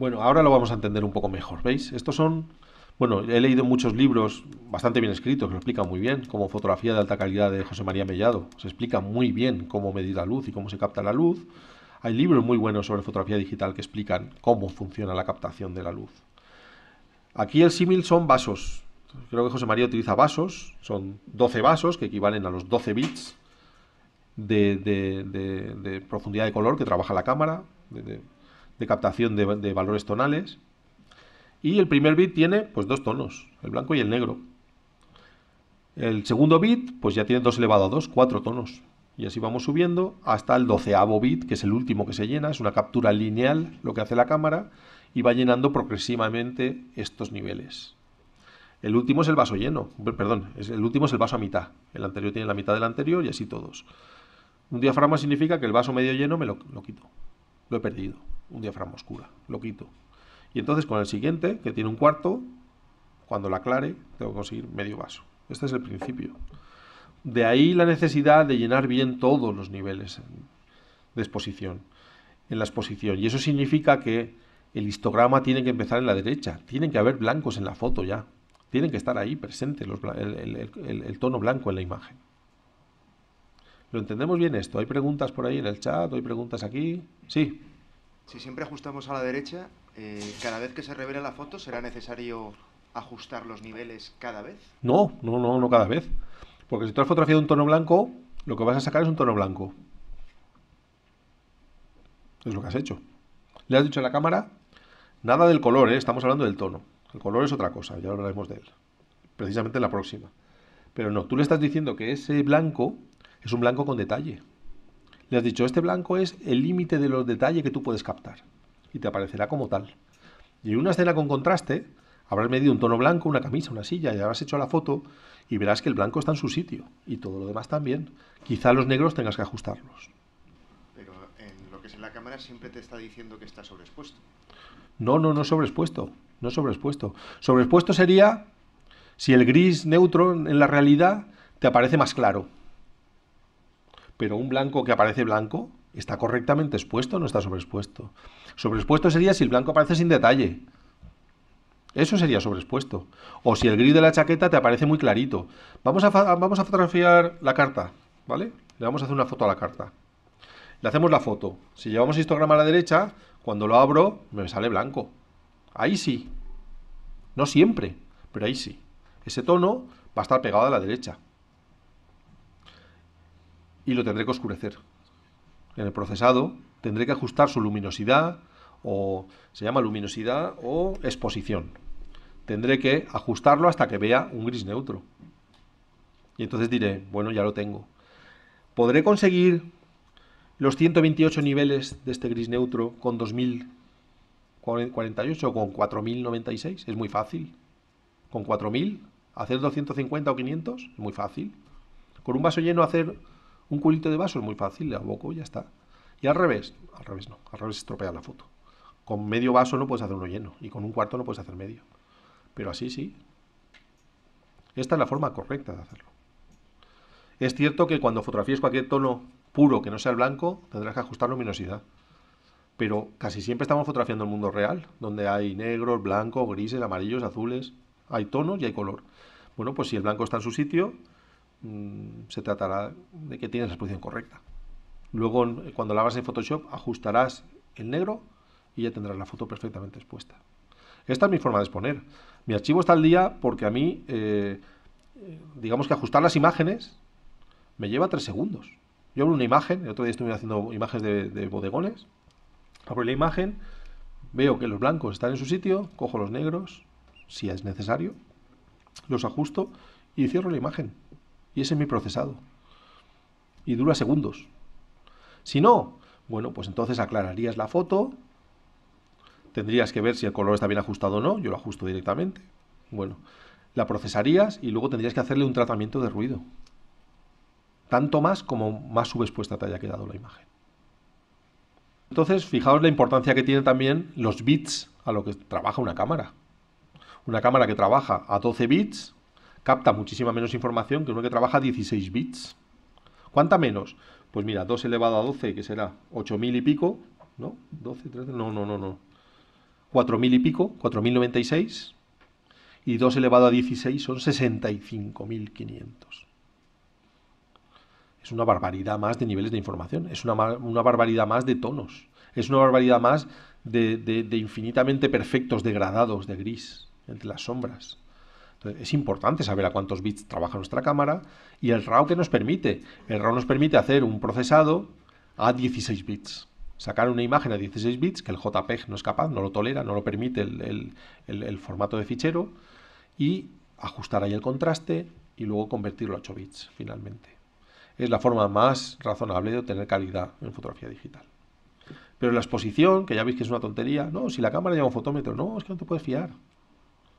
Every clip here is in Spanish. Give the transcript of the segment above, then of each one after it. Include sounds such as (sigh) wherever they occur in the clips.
Bueno, ahora lo vamos a entender un poco mejor, ¿veis? Estos son, bueno, he leído muchos libros bastante bien escritos que lo explican muy bien, como Fotografía de alta calidad de José María Mellado. Se explica muy bien cómo medir la luz y cómo se capta la luz. Hay libros muy buenos sobre fotografía digital que explican cómo funciona la captación de la luz. Aquí el símil son vasos. Creo que José María utiliza vasos, son 12 vasos que equivalen a los 12 bits de, de profundidad de color que trabaja la cámara, de captación de, valores tonales. Y el primer bit tiene pues dos tonos, el blanco y el negro. El segundo bit pues ya tiene 2 elevado a 2, 4 tonos. Y así vamos subiendo hasta el doceavo bit, que es el último que se llena, es una captura lineal lo que hace la cámara, y va llenando progresivamente estos niveles. El último es el vaso lleno, perdón, el último es el vaso a mitad. El anterior tiene la mitad del anterior y así todos. Un diafragma significa que el vaso medio lleno me lo quito, lo he perdido un diafragma oscura, lo quito. Y entonces con el siguiente, que tiene un cuarto, cuando la aclare, tengo que conseguir medio vaso. Este es el principio. De ahí la necesidad de llenar bien todos los niveles de exposición, en la exposición. Y eso significa que el histograma tiene que empezar en la derecha, tienen que haber blancos en la foto ya, tienen que estar ahí presente el tono blanco en la imagen. ¿Lo entendemos bien esto? ¿Hay preguntas por ahí en el chat? ¿Hay preguntas aquí? Sí. Si siempre ajustamos a la derecha, eh, cada vez que se revele la foto, ¿será necesario ajustar los niveles cada vez? No, no, no, no cada vez. Porque si tú has fotografiado un tono blanco, lo que vas a sacar es un tono blanco. Es lo que has hecho. Le has dicho a la cámara, nada del color, ¿eh? estamos hablando del tono. El color es otra cosa, ya hablaremos de él. Precisamente en la próxima. Pero no, tú le estás diciendo que ese blanco es un blanco con detalle. Le has dicho, este blanco es el límite de los detalles que tú puedes captar. Y te aparecerá como tal. Y en una escena con contraste, habrás medido un tono blanco, una camisa, una silla, y habrás hecho la foto y verás que el blanco está en su sitio. Y todo lo demás también. Quizá los negros tengas que ajustarlos. Pero en lo que es en la cámara siempre te está diciendo que está sobreexpuesto. No, no, no sobreexpuesto. No sobreexpuesto. Sobreexpuesto sería si el gris neutro en la realidad te aparece más claro pero un blanco que aparece blanco está correctamente expuesto o no está sobreexpuesto. Sobreexpuesto sería si el blanco aparece sin detalle. Eso sería sobreexpuesto. O si el gris de la chaqueta te aparece muy clarito. Vamos a, vamos a fotografiar la carta, ¿vale? Le vamos a hacer una foto a la carta. Le hacemos la foto. Si llevamos histograma a la derecha, cuando lo abro me sale blanco. Ahí sí. No siempre, pero ahí sí. Ese tono va a estar pegado a la derecha y lo tendré que oscurecer. En el procesado tendré que ajustar su luminosidad o se llama luminosidad o exposición. Tendré que ajustarlo hasta que vea un gris neutro. Y entonces diré, bueno, ya lo tengo. ¿Podré conseguir los 128 niveles de este gris neutro con 2048 o con 4096? Es muy fácil. ¿Con 4000? ¿Hacer 250 o 500? Es muy fácil. ¿Con un vaso lleno hacer un culito de vaso es muy fácil, le aboco y ya está. Y al revés, al revés no, al revés estropea la foto. Con medio vaso no puedes hacer uno lleno y con un cuarto no puedes hacer medio. Pero así sí. Esta es la forma correcta de hacerlo. Es cierto que cuando fotografíes cualquier tono puro que no sea el blanco, tendrás que ajustar luminosidad. Pero casi siempre estamos fotografiando el mundo real, donde hay negros, blancos, grises, amarillos, azules. Hay tonos y hay color. Bueno, pues si el blanco está en su sitio, Mm, se tratará de que tienes la exposición correcta. Luego, eh, cuando la hagas en Photoshop, ajustarás el negro y ya tendrás la foto perfectamente expuesta. Esta es mi forma de exponer. Mi archivo está al día porque a mí, eh, eh, digamos que ajustar las imágenes me lleva tres segundos. Yo abro una imagen, el otro día estuve haciendo imágenes de, de bodegones, abro la imagen, veo que los blancos están en su sitio, cojo los negros, si es necesario, los ajusto y cierro la imagen. Y ese es mi procesado. Y dura segundos. Si no, bueno, pues entonces aclararías la foto, tendrías que ver si el color está bien ajustado o no, yo lo ajusto directamente. Bueno, la procesarías y luego tendrías que hacerle un tratamiento de ruido. Tanto más como más subexpuesta te haya quedado la imagen. Entonces, fijaos la importancia que tienen también los bits a lo que trabaja una cámara. Una cámara que trabaja a 12 bits capta muchísima menos información que uno que trabaja 16 bits. ¿Cuánta menos? Pues mira, 2 elevado a 12, que será 8.000 y pico, ¿no? 12, 13, no, no, no, no. 4.000 y pico, 4.096. Y 2 elevado a 16 son 65.500. Es una barbaridad más de niveles de información, es una, barbaridad más de tonos, es una barbaridad más de, de infinitamente perfectos degradados de gris entre las sombras es importante saber a cuántos bits trabaja nuestra cámara y el RAW que nos permite. El RAW nos permite hacer un procesado a 16 bits. Sacar una imagen a 16 bits, que el JPEG no es capaz, no lo tolera, no lo permite el, el formato de fichero, y ajustar ahí el contraste y luego convertirlo a 8 bits finalmente. Es la forma más razonable de obtener calidad en fotografía digital. Pero la exposición, que ya veis que es una tontería, no, si la cámara lleva un fotómetro, no, es que no te puedes fiar.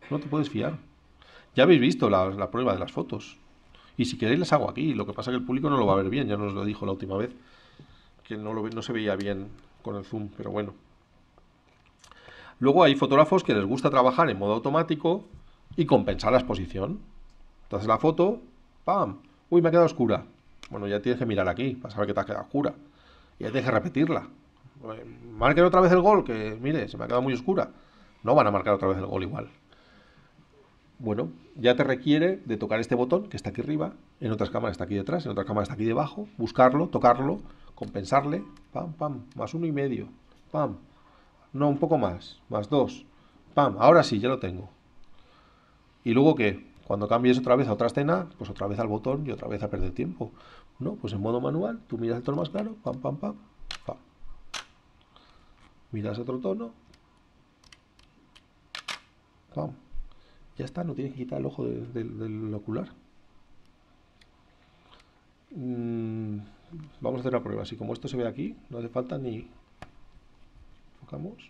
No te puedes fiar. Ya habéis visto la, prueba de las fotos. Y si queréis las hago aquí, lo que pasa es que el público no lo va a ver bien, ya nos lo dijo la última vez, que no, lo, no se veía bien con el zoom, pero bueno. Luego hay fotógrafos que les gusta trabajar en modo automático y compensar la exposición. Entonces la foto, ¡pam! Uy, me ha quedado oscura. Bueno, ya tienes que mirar aquí para saber que te ha quedado oscura. Y ya tienes que repetirla. Eh, marquen otra vez el gol, que mire, se me ha quedado muy oscura. No van a marcar otra vez el gol igual bueno, ya te requiere de tocar este botón que está aquí arriba, en otras cámaras está aquí detrás, en otras cámaras está aquí debajo, buscarlo, tocarlo, compensarle, pam, pam, más uno y medio, pam, no, un poco más, más dos, pam, ahora sí, ya lo tengo. Y luego que cuando cambies otra vez a otra escena, pues otra vez al botón y otra vez a perder tiempo. No, pues en modo manual, tú miras el tono más claro, pam, pam, pam, pam. Miras otro tono, pam. Ya está, no tienes que quitar el ojo del ocular. Mm, vamos a hacer la prueba. Así como esto se ve aquí, no hace falta ni... Enfocamos.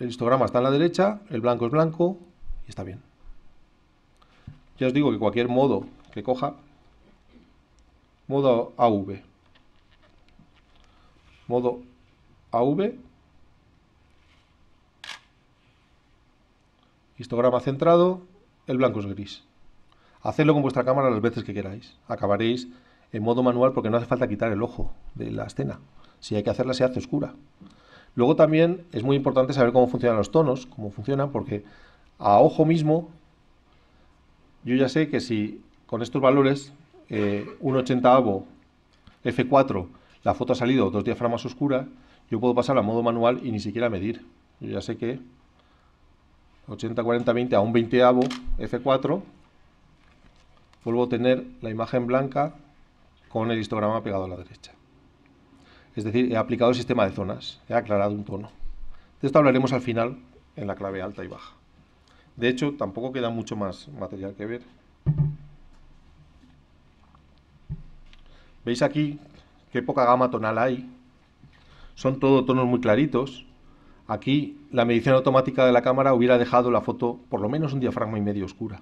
El histograma está en la derecha, el blanco es blanco y está bien. Ya os digo que cualquier modo que coja, modo AV, modo AV histograma centrado, el blanco es gris. Hacedlo con vuestra cámara las veces que queráis. Acabaréis en modo manual porque no hace falta quitar el ojo de la escena. Si hay que hacerla, se hace oscura. Luego también es muy importante saber cómo funcionan los tonos, cómo funcionan, porque a ojo mismo yo ya sé que si con estos valores, 1,80, eh, F4, la foto ha salido dos diafragmas oscura, yo puedo pasar a modo manual y ni siquiera medir. Yo ya sé que 80-40-20 a un 20 F4, vuelvo a tener la imagen blanca con el histograma pegado a la derecha. Es decir, he aplicado el sistema de zonas, he aclarado un tono. De esto hablaremos al final en la clave alta y baja. De hecho, tampoco queda mucho más material que ver. Veis aquí qué poca gama tonal hay. Son todos tonos muy claritos. Aquí la medición automática de la cámara hubiera dejado la foto por lo menos un diafragma y medio oscura.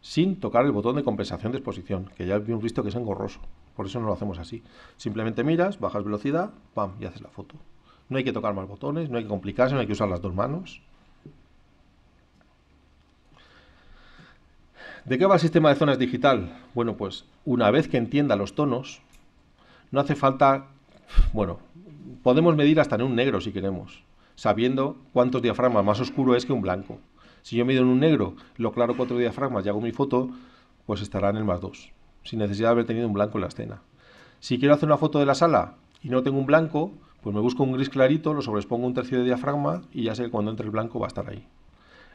Sin tocar el botón de compensación de exposición, que ya hemos visto que es engorroso. Por eso no lo hacemos así. Simplemente miras, bajas velocidad, pam, y haces la foto. No hay que tocar más botones, no hay que complicarse, no hay que usar las dos manos. ¿De qué va el sistema de zonas digital? Bueno, pues una vez que entienda los tonos, no hace falta... Bueno, podemos medir hasta en un negro si queremos, sabiendo cuántos diafragmas más oscuro es que un blanco. Si yo mido en un negro, lo claro cuatro diafragmas y hago mi foto, pues estará en el más dos, sin necesidad de haber tenido un blanco en la escena. Si quiero hacer una foto de la sala y no tengo un blanco, pues me busco un gris clarito, lo sobrespongo un tercio de diafragma y ya sé que cuando entre el blanco va a estar ahí.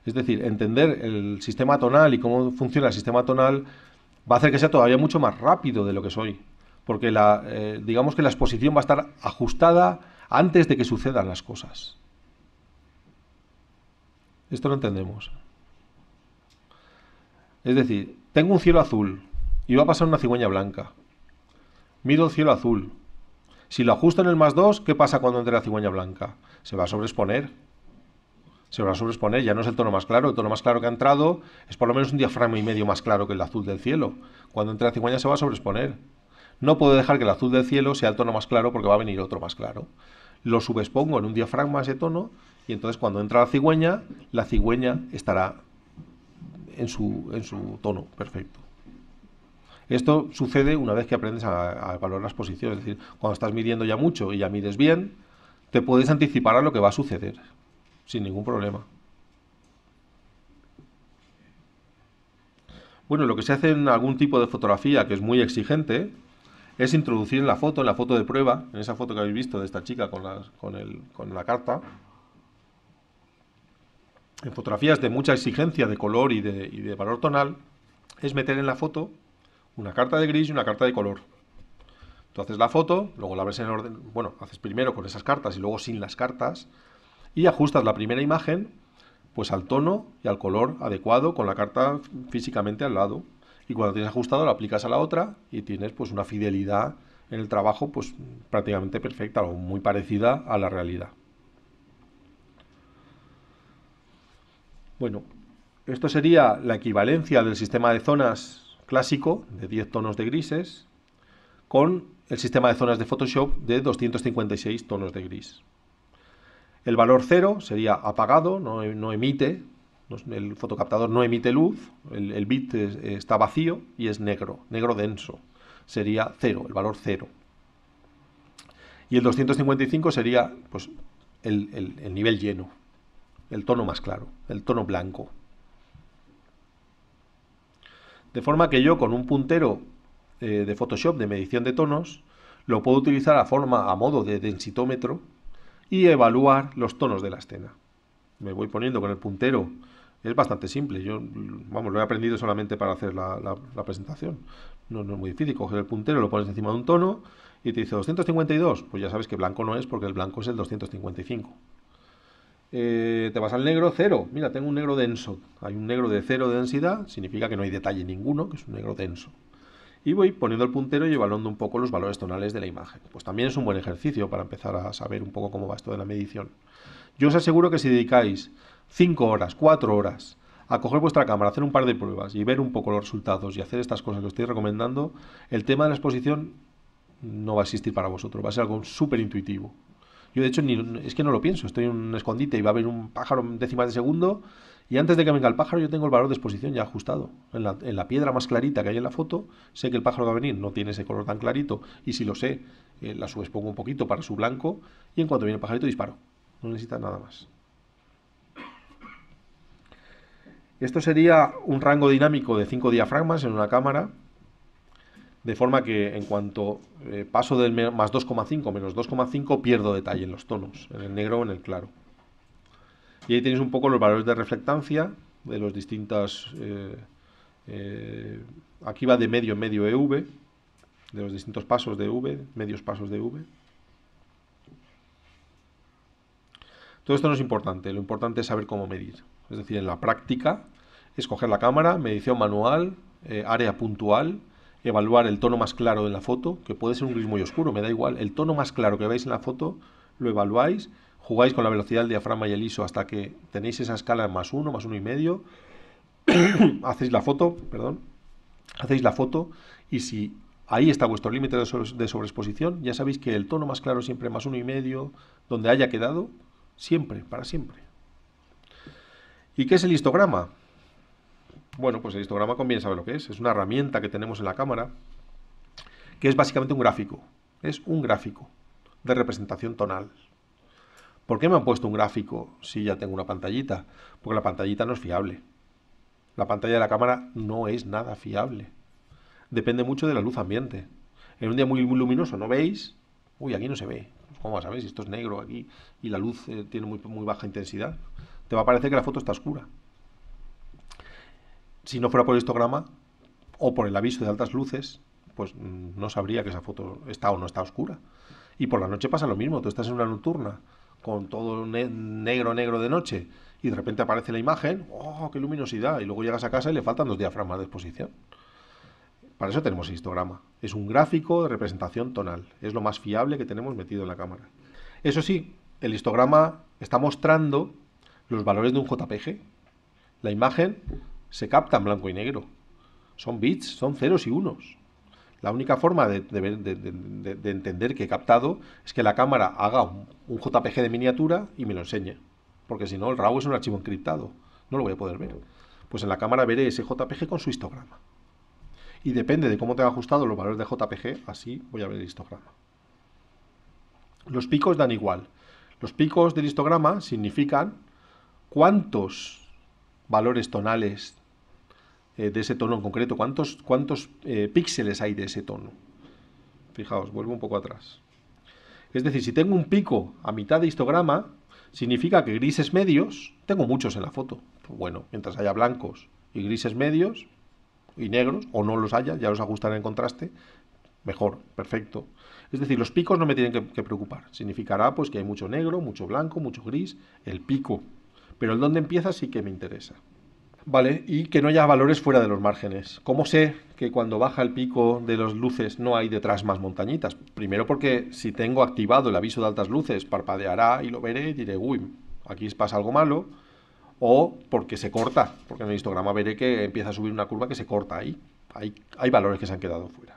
Es decir, entender el sistema tonal y cómo funciona el sistema tonal va a hacer que sea todavía mucho más rápido de lo que soy porque la, eh, digamos que la exposición va a estar ajustada antes de que sucedan las cosas. Esto lo entendemos. Es decir, tengo un cielo azul y va a pasar una cigüeña blanca. Miro el cielo azul. Si lo ajusto en el más 2, ¿qué pasa cuando entre la cigüeña blanca? Se va a sobreexponer. Se va a sobreexponer, ya no es el tono más claro. El tono más claro que ha entrado es por lo menos un diafragma y medio más claro que el azul del cielo. Cuando entre la cigüeña se va a sobreexponer. No puedo dejar que el azul del cielo sea el tono más claro porque va a venir otro más claro. Lo subespongo en un diafragma ese tono y entonces cuando entra la cigüeña, la cigüeña estará en su, en su tono perfecto. Esto sucede una vez que aprendes a, a, valorar las posiciones, es decir, cuando estás midiendo ya mucho y ya mides bien, te puedes anticipar a lo que va a suceder, sin ningún problema. Bueno, lo que se hace en algún tipo de fotografía que es muy exigente, es introducir en la foto, en la foto de prueba, en esa foto que habéis visto de esta chica con la, carta, en fotografías de mucha exigencia de color y de, y de, valor tonal, es meter en la foto una carta de gris y una carta de color. Tú haces la foto, luego la ves en orden, bueno, haces primero con esas cartas y luego sin las cartas, y ajustas la primera imagen pues al tono y al color adecuado con la carta físicamente al lado y cuando tienes ajustado lo aplicas a la otra y tienes pues una fidelidad en el trabajo pues prácticamente perfecta o muy parecida a la realidad. Bueno, esto sería la equivalencia del sistema de zonas clásico de 10 tonos de grises con el sistema de zonas de Photoshop de 256 tonos de gris. El valor cero sería apagado, no, no emite el fotocaptador no emite luz, el, bit está vacío y es negro, negro denso. Sería cero, el valor 0. Y el 255 sería pues, el, nivel lleno, el tono más claro, el tono blanco. De forma que yo con un puntero eh, de Photoshop de medición de tonos lo puedo utilizar a forma, a modo de densitómetro y evaluar los tonos de la escena. Me voy poniendo con el puntero es bastante simple. Yo, vamos, lo he aprendido solamente para hacer la, presentación. No, es muy difícil. Coges el puntero, lo pones encima de un tono y te dice 252. Pues ya sabes que blanco no es porque el blanco es el 255. Eh, te vas al negro, cero. Mira, tengo un negro denso. Hay un negro de cero de densidad, significa que no hay detalle ninguno, que es un negro denso. Y voy poniendo el puntero y evaluando un poco los valores tonales de la imagen. Pues también es un buen ejercicio para empezar a saber un poco cómo va esto de la medición. Yo os aseguro que si dedicáis 5 horas, 4 horas, a coger vuestra cámara, hacer un par de pruebas y ver un poco los resultados y hacer estas cosas que os estoy recomendando, el tema de la exposición no va a existir para vosotros, va a ser algo súper intuitivo. Yo de hecho ni, es que no lo pienso, estoy en un escondite y va a haber un pájaro en décimas de segundo y antes de que venga el pájaro yo tengo el valor de exposición ya ajustado. En la, piedra más clarita que hay en la foto, sé que el pájaro va a venir no tiene ese color tan clarito y si lo sé, eh, la pongo un poquito para su blanco y en cuanto viene el pajarito disparo. No necesita nada más. Esto sería un rango dinámico de 5 diafragmas en una cámara, de forma que en cuanto eh, paso del más 2,5 menos 2,5 pierdo detalle en los tonos, en el negro o en el claro. Y ahí tenéis un poco los valores de reflectancia de los distintos... Eh, eh, aquí va de medio en medio EV, de los distintos pasos de V, medios pasos de V. Todo esto no es importante, lo importante es saber cómo medir es decir, en la práctica, escoger la cámara, medición manual, eh, área puntual, evaluar el tono más claro de la foto, que puede ser un gris muy oscuro, me da igual, el tono más claro que veis en la foto, lo evaluáis, jugáis con la velocidad del diafragma y el ISO hasta que tenéis esa escala más uno, más uno y medio, (coughs) hacéis la foto, perdón, hacéis la foto y si ahí está vuestro límite de, sobreexposición, ya sabéis que el tono más claro siempre más uno y medio, donde haya quedado, siempre, para siempre. ¿Y qué es el histograma? Bueno, pues el histograma conviene saber lo que es. Es una herramienta que tenemos en la cámara, que es básicamente un gráfico. Es un gráfico de representación tonal. ¿Por qué me han puesto un gráfico si ya tengo una pantallita? Porque la pantallita no es fiable. La pantalla de la cámara no es nada fiable. Depende mucho de la luz ambiente. En un día muy, muy luminoso, ¿no veis? Uy, aquí no se ve. ¿Cómo sabéis esto es negro aquí y la luz eh, tiene muy, muy baja intensidad? te va a parecer que la foto está oscura. Si no fuera por el histograma o por el aviso de altas luces, pues mm, no sabría que esa foto está o no está oscura. Y por la noche pasa lo mismo, tú estás en una nocturna con todo negro, negro de noche, y de repente aparece la imagen, ¡oh, qué luminosidad! Y luego llegas a casa y le faltan dos diafragmas de exposición. Para eso tenemos el histograma. Es un gráfico de representación tonal. Es lo más fiable que tenemos metido en la cámara. Eso sí, el histograma está mostrando los valores de un JPG. La imagen se capta en blanco y negro. Son bits, son ceros y unos. La única forma de, entender que he captado es que la cámara haga un, JPG de miniatura y me lo enseñe. Porque si no, el RAW es un archivo encriptado. No lo voy a poder ver. Pues en la cámara veré ese JPG con su histograma. Y depende de cómo te tenga ajustado los valores de JPG, así voy a ver el histograma. Los picos dan igual. Los picos del histograma significan cuántos valores tonales eh, de ese tono en concreto, cuántos, cuántos eh, píxeles hay de ese tono. Fijaos, vuelvo un poco atrás. Es decir, si tengo un pico a mitad de histograma, significa que grises medios, tengo muchos en la foto. bueno, mientras haya blancos y grises medios y negros, o no los haya, ya los ajustaré en contraste, mejor, perfecto. Es decir, los picos no me tienen que, preocupar. Significará pues que hay mucho negro, mucho blanco, mucho gris, el pico pero el dónde empieza sí que me interesa. Vale, y que no haya valores fuera de los márgenes. ¿Cómo sé que cuando baja el pico de las luces no hay detrás más montañitas? Primero porque si tengo activado el aviso de altas luces, parpadeará y lo veré y diré, uy, aquí pasa algo malo. O porque se corta, porque en el histograma veré que empieza a subir una curva que se corta ahí. Hay, hay valores que se han quedado fuera.